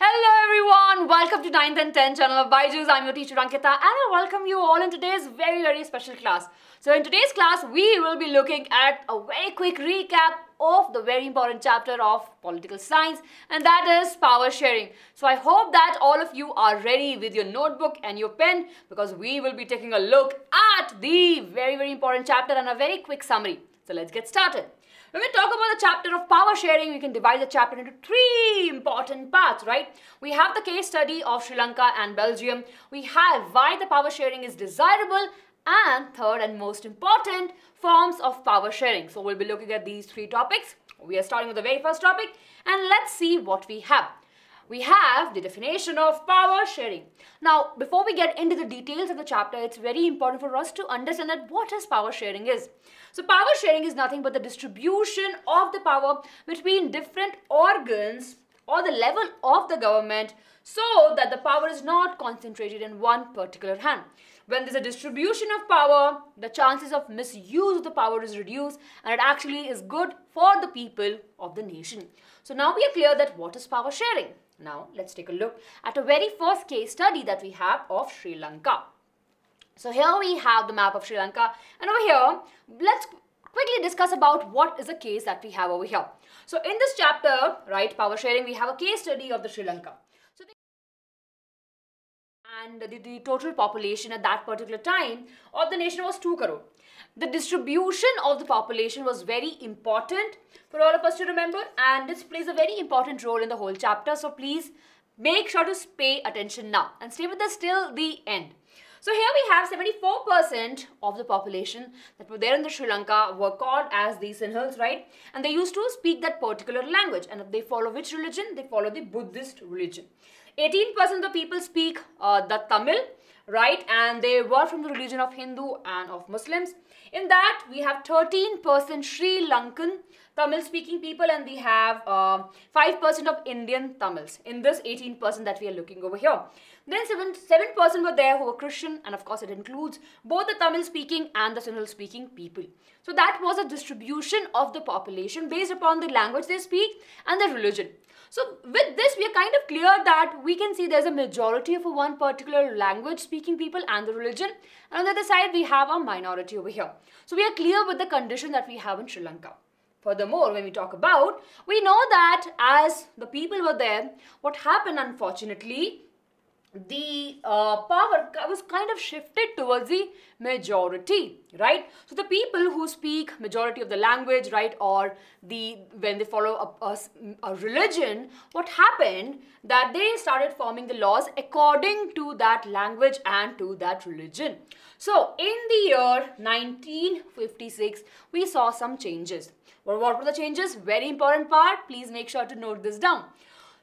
Hello everyone, welcome to 9th and 10th channel of Byju's. I'm your teacher Ankita and I welcome you all in today's very very special class. So in today's class, we will be looking at a very quick recap of the very important chapter of political science and that is power sharing. So I hope that all of you are ready with your notebook and your pen because we will be taking a look at the very very important chapter and a very quick summary. So let's get started. When we talk about the chapter of power sharing, we can divide the chapter into three important parts, right? We have the case study of Sri Lanka and Belgium. We have why the power sharing is desirable and third and most important, forms of power sharing. So we'll be looking at these three topics. We are starting with the very first topic and let's see what we have we have the definition of power sharing. Now, before we get into the details of the chapter, it's very important for us to understand that what is power sharing is. So power sharing is nothing but the distribution of the power between different organs or the level of the government so that the power is not concentrated in one particular hand. When there's a distribution of power, the chances of misuse of the power is reduced and it actually is good for the people of the nation. So now we are clear that what is power sharing? Now let's take a look at a very first case study that we have of Sri Lanka. So here we have the map of Sri Lanka and over here, let's quickly discuss about what is the case that we have over here. So in this chapter, right, power sharing, we have a case study of the Sri Lanka. So and the, the total population at that particular time of the nation was 2 crore. The distribution of the population was very important for all of us to remember and this plays a very important role in the whole chapter. So please make sure to pay attention now and stay with us till the end. So here we have 74% of the population that were there in the Sri Lanka were called as the Sinhals, right? And they used to speak that particular language. And they follow which religion? They follow the Buddhist religion. 18% of the people speak uh, the Tamil right? And they were from the religion of Hindu and of Muslims. In that, we have 13% Sri Lankan Tamil-speaking people and we have 5% uh, of Indian Tamils in this 18% that we are looking over here. Then 7%, 7 were there who were Christian and of course it includes both the Tamil-speaking and the Sinhala-speaking people. So that was a distribution of the population based upon the language they speak and the religion. So with this, we are kind of clear that we can see there's a majority of one particular language speaking people and the religion. And on the other side, we have a minority over here. So we are clear with the condition that we have in Sri Lanka. Furthermore, when we talk about, we know that as the people were there, what happened unfortunately the uh, power was kind of shifted towards the majority right so the people who speak majority of the language right or the when they follow a, a, a, religion what happened that they started forming the laws according to that language and to that religion so in the year 1956 we saw some changes what were the changes very important part please make sure to note this down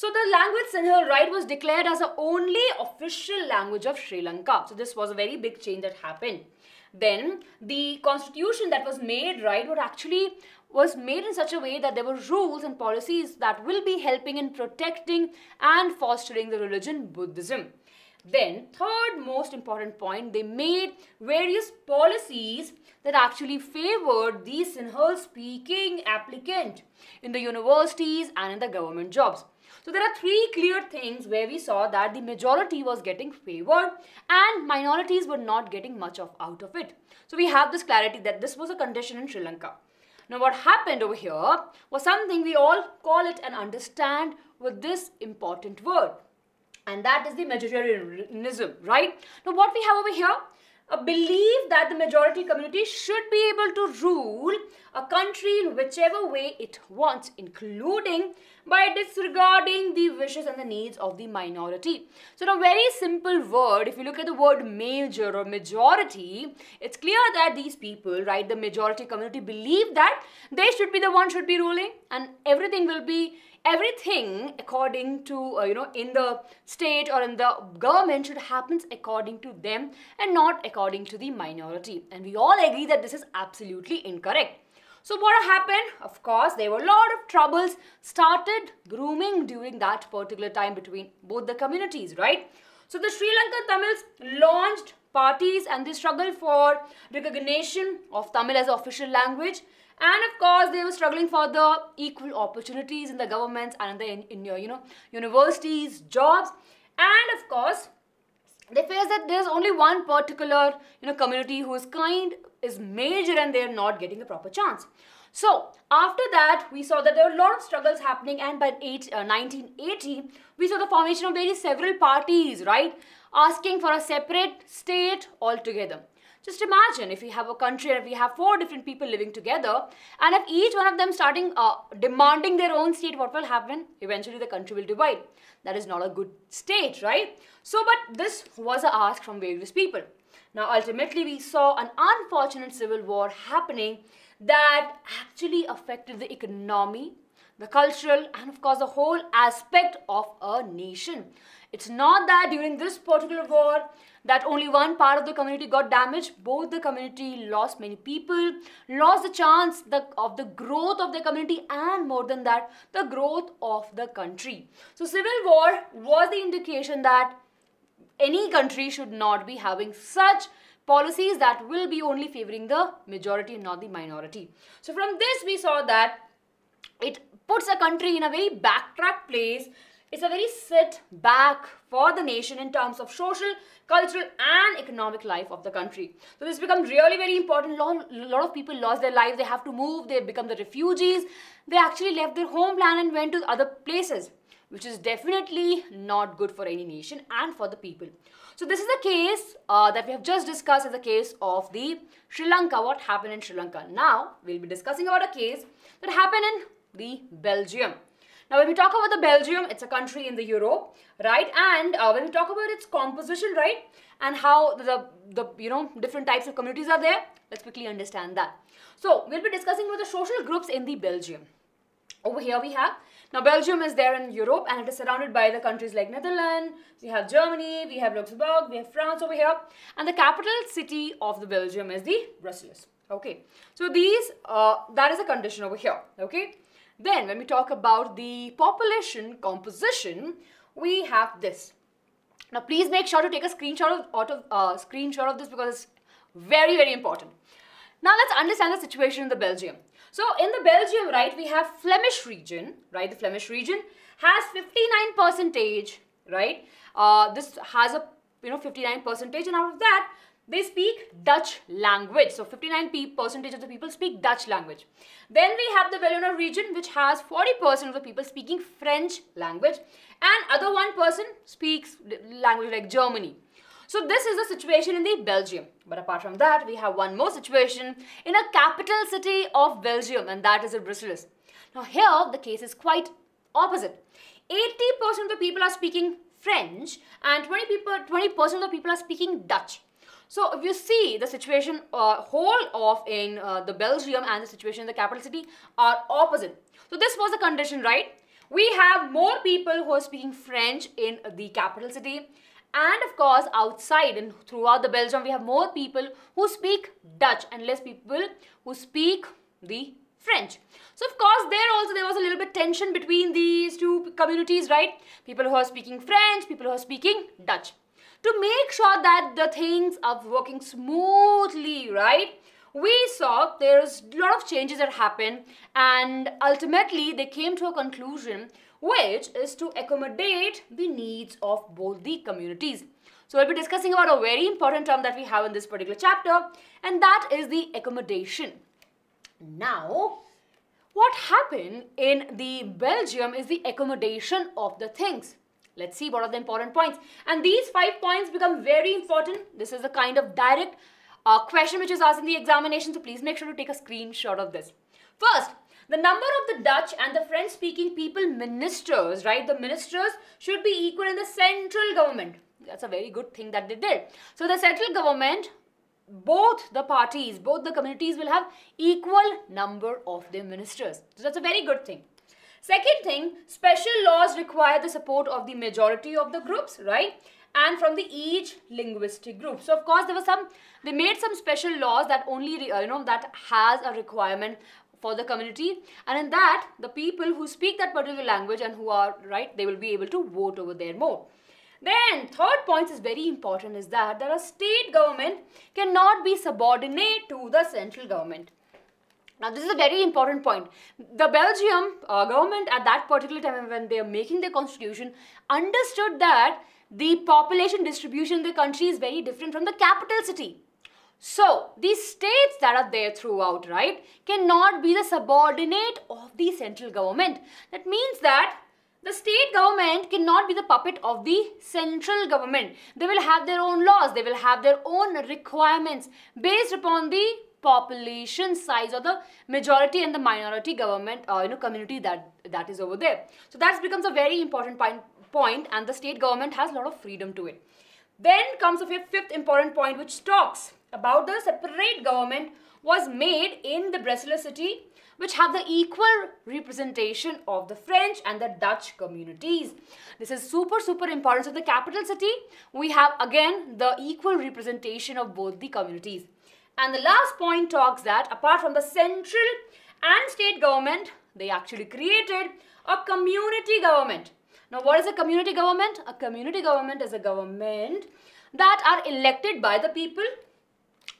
so the language Sinhala, right, was declared as the only official language of Sri Lanka. So this was a very big change that happened. Then the constitution that was made, right, were actually was made in such a way that there were rules and policies that will be helping in protecting and fostering the religion Buddhism. Then, third most important point, they made various policies that actually favored the Sinhal speaking applicant in the universities and in the government jobs. So there are three clear things where we saw that the majority was getting favored and minorities were not getting much of out of it. So we have this clarity that this was a condition in Sri Lanka. Now what happened over here was something we all call it and understand with this important word and that is the majoritarianism, right? Now, what we have over here, a belief that the majority community should be able to rule a country in whichever way it wants, including by disregarding the wishes and the needs of the minority. So, in a very simple word, if you look at the word major or majority, it's clear that these people, right, the majority community, believe that they should be the one should be ruling and everything will be everything according to uh, you know in the state or in the government should happens according to them and not according to the minority and we all agree that this is absolutely incorrect so what happened? Of course, there were a lot of troubles started grooming during that particular time between both the communities, right? So the Sri Lankan Tamils launched parties and they struggled for recognition of Tamil as official language and of course they were struggling for the equal opportunities in the governments and in, in your uh, you know universities jobs and of course they face that there's only one particular you know community whose kind is major and they're not getting a proper chance so after that we saw that there were a lot of struggles happening and by eight, uh, 1980 we saw the formation of various several parties right asking for a separate state altogether just imagine if we have a country and we have four different people living together, and if each one of them starting uh, demanding their own state, what will happen? Eventually, the country will divide. That is not a good state, right? So, but this was a ask from various people. Now, ultimately, we saw an unfortunate civil war happening that actually affected the economy, the cultural, and of course, the whole aspect of a nation. It's not that during this particular war, that only one part of the community got damaged. Both the community lost many people, lost the chance the, of the growth of the community and more than that, the growth of the country. So civil war was the indication that any country should not be having such policies that will be only favoring the majority not the minority. So from this we saw that it puts a country in a very backtrack place it's a very setback back for the nation in terms of social, cultural and economic life of the country. So this becomes really very important. A lot, of people lost their lives. They have to move. They become the refugees. They actually left their homeland and went to other places which is definitely not good for any nation and for the people. So this is the case uh, that we have just discussed as the case of the Sri Lanka, what happened in Sri Lanka. Now, we'll be discussing about a case that happened in the Belgium. Now, when we talk about the Belgium, it's a country in the Europe, right? And uh, when we talk about its composition, right, and how the, the, you know, different types of communities are there, let's quickly understand that. So, we'll be discussing about the social groups in the Belgium. Over here we have, now Belgium is there in Europe and it is surrounded by the countries like Netherlands, we have Germany, we have Luxembourg, we have France over here. And the capital city of the Belgium is the Brussels. Okay, so these, uh, that is a condition over here, okay. Then when we talk about the population composition, we have this. Now please make sure to take a screenshot of, out of uh, screenshot of this because it's very, very important. Now let's understand the situation in the Belgium. So in the Belgium, right, we have Flemish region, right? The Flemish region has 59 percentage, right? Uh, this has a, you know, 59 percentage and out of that, they speak Dutch language. So 59% of the people speak Dutch language. Then we have the Wallona region which has 40% of the people speaking French language and other 1% person speaks language like Germany. So this is the situation in the Belgium. But apart from that, we have one more situation in a capital city of Belgium and that is in Brussels. Now here, the case is quite opposite. 80% of the people are speaking French and 20% 20 of the people are speaking Dutch. So if you see the situation uh, whole of in uh, the Belgium and the situation in the capital city are opposite. So this was the condition, right? We have more people who are speaking French in the capital city. And of course, outside and throughout the Belgium, we have more people who speak Dutch and less people who speak the French. So of course there also there was a little bit tension between these two communities, right? People who are speaking French, people who are speaking Dutch to make sure that the things are working smoothly, right? We saw there's a lot of changes that happen and ultimately they came to a conclusion which is to accommodate the needs of both the communities. So we'll be discussing about a very important term that we have in this particular chapter and that is the accommodation. Now, what happened in the Belgium is the accommodation of the things. Let's see what are the important points. And these five points become very important. This is a kind of direct uh, question which is asked in the examination. So please make sure to take a screenshot of this. First, the number of the Dutch and the French speaking people ministers, right? The ministers should be equal in the central government. That's a very good thing that they did. So the central government, both the parties, both the communities will have equal number of their ministers. So that's a very good thing. Second thing, special laws require the support of the majority of the groups, right? And from the each linguistic group. So of course there were some, they made some special laws that only, uh, you know, that has a requirement for the community and in that the people who speak that particular language and who are right they will be able to vote over their more then third point is very important is that that a state government cannot be subordinate to the central government now this is a very important point. The Belgium uh, government at that particular time when they are making their constitution understood that the population distribution in the country is very different from the capital city. So, these states that are there throughout, right, cannot be the subordinate of the central government. That means that the state government cannot be the puppet of the central government. They will have their own laws, they will have their own requirements based upon the population size or the majority and the minority government uh, you know community that that is over there so that becomes a very important point point and the state government has a lot of freedom to it then comes a fifth important point which talks about the separate government was made in the Brussels city which have the equal representation of the French and the Dutch communities. This is super super important. So the capital city we have again the equal representation of both the communities. And the last point talks that apart from the central and state government, they actually created a community government. Now, what is a community government? A community government is a government that are elected by the people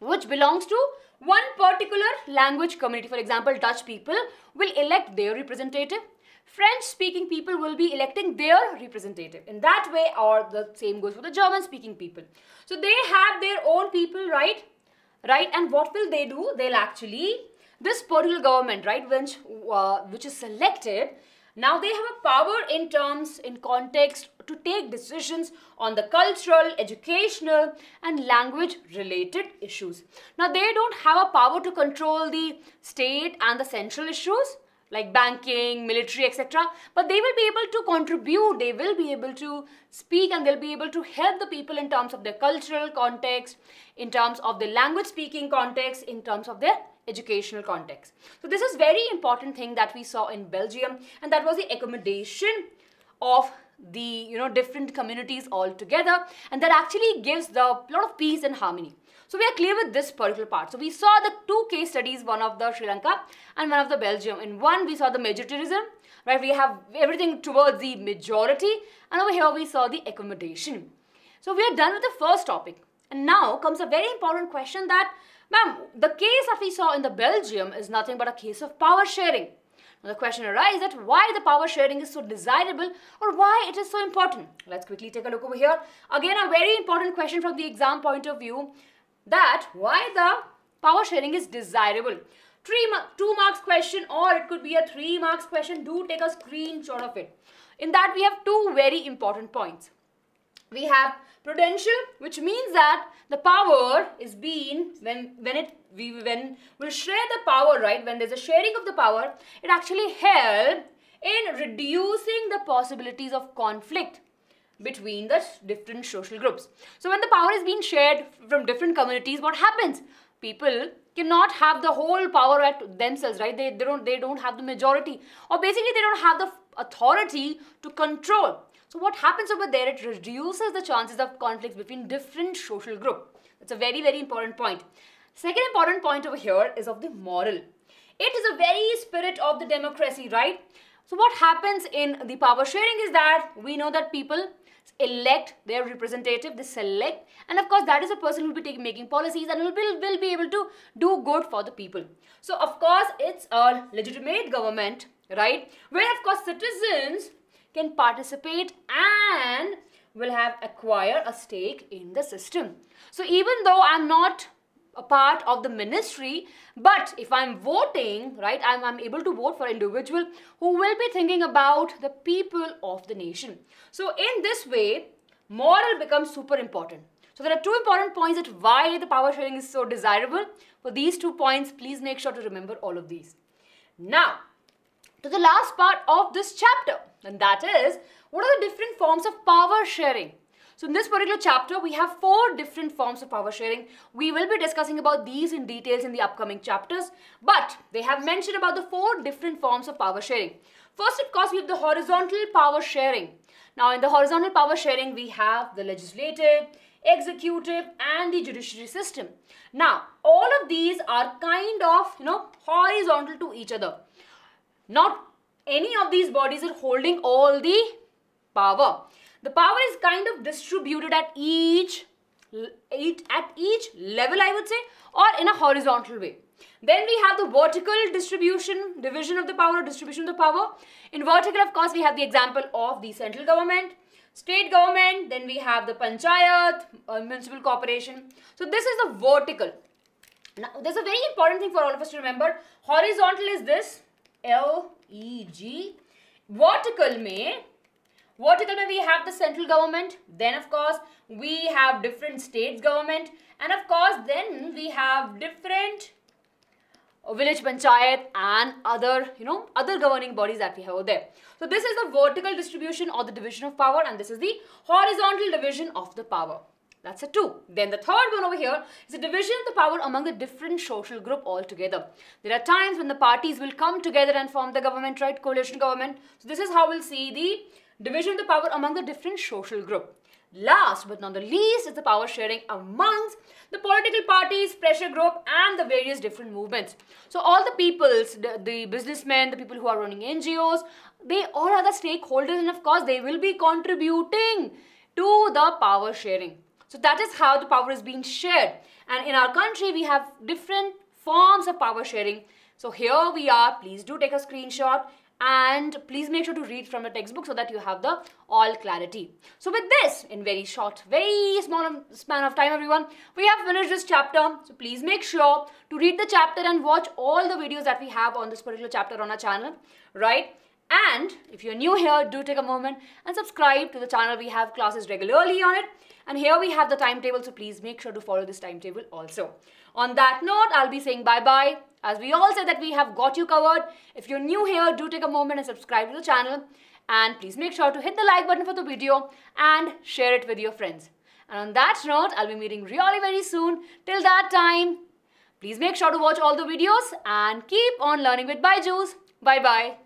which belongs to one particular language community. For example, Dutch people will elect their representative. French-speaking people will be electing their representative. In that way, or the same goes for the German-speaking people. So they have their own people, right? right? And what will they do? They'll actually, this provincial government, right, which, uh, which is selected, now they have a power in terms, in context, to take decisions on the cultural, educational and language related issues. Now they don't have a power to control the state and the central issues like banking, military, etc. But they will be able to contribute, they will be able to speak, and they'll be able to help the people in terms of their cultural context, in terms of the language speaking context, in terms of their educational context. So this is very important thing that we saw in Belgium and that was the accommodation of the you know different communities all together and that actually gives the lot of peace and harmony so we are clear with this particular part. So we saw the two case studies, one of the Sri Lanka and one of the Belgium. In one, we saw the majoritarianism, right? We have everything towards the majority. And over here, we saw the accommodation. So we are done with the first topic. And now comes a very important question that, ma'am, the case that we saw in the Belgium is nothing but a case of power sharing. Now the question arises that why the power sharing is so desirable or why it is so important. Let's quickly take a look over here. Again, a very important question from the exam point of view that why the power sharing is desirable. Three two marks question or it could be a three marks question. Do take a screenshot of it. In that we have two very important points. We have prudential which means that the power is being when when it we when we'll share the power right when there's a sharing of the power it actually help in reducing the possibilities of conflict between the different social groups. So when the power is being shared from different communities, what happens? People cannot have the whole power at themselves, right? They, they, don't, they don't have the majority or basically they don't have the authority to control. So what happens over there, it reduces the chances of conflicts between different social group. It's a very, very important point. Second important point over here is of the moral. It is a very spirit of the democracy, right? So what happens in the power sharing is that we know that people elect their representative, they select, and of course that is a person who will be taking, making policies and will, will be able to do good for the people. So of course it's a legitimate government, right? Where of course citizens can participate and will have acquire a stake in the system. So even though I'm not a part of the ministry but if i'm voting right I'm, I'm able to vote for individual who will be thinking about the people of the nation so in this way moral becomes super important so there are two important points that why the power sharing is so desirable for these two points please make sure to remember all of these now to the last part of this chapter and that is what are the different forms of power sharing so in this particular chapter, we have four different forms of power sharing. We will be discussing about these in details in the upcoming chapters, but they have mentioned about the four different forms of power sharing. First, of course, we have the horizontal power sharing. Now, in the horizontal power sharing, we have the legislative, executive and the judiciary system. Now, all of these are kind of, you know, horizontal to each other. Not any of these bodies are holding all the power. The power is kind of distributed at each at each level I would say or in a horizontal way. Then we have the vertical distribution, division of the power, distribution of the power. In vertical, of course, we have the example of the central government, state government, then we have the panchayat, uh, municipal corporation. So this is the vertical. Now, there's a very important thing for all of us to remember. Horizontal is this, L-E-G. Vertical may Vertical we have the central government. Then of course we have different states government. And of course then we have different village panchayat and other you know other governing bodies that we have over there so this is the vertical distribution or the division of power and this is the horizontal division of the power that's a two then the third one over here is the division of the power among the different social group altogether there are times when the parties will come together and form the government right coalition government so this is how we'll see the division of the power among the different social group. Last but not the least is the power sharing amongst the political parties, pressure group and the various different movements. So all the peoples, the, the businessmen, the people who are running NGOs, they all are the stakeholders and of course they will be contributing to the power sharing. So that is how the power is being shared. And in our country, we have different forms of power sharing. So here we are. Please do take a screenshot and please make sure to read from the textbook so that you have the all clarity. So with this, in very short, very small span of time everyone, we have finished this chapter. So please make sure to read the chapter and watch all the videos that we have on this particular chapter on our channel, right? And if you're new here, do take a moment and subscribe to the channel. We have classes regularly on it. And here we have the timetable, so please make sure to follow this timetable also. On that note, I'll be saying bye-bye. As we all said that we have got you covered. If you're new here, do take a moment and subscribe to the channel. And please make sure to hit the like button for the video and share it with your friends. And on that note, I'll be meeting really very soon. Till that time, please make sure to watch all the videos and keep on learning with Byju's. Bye-bye.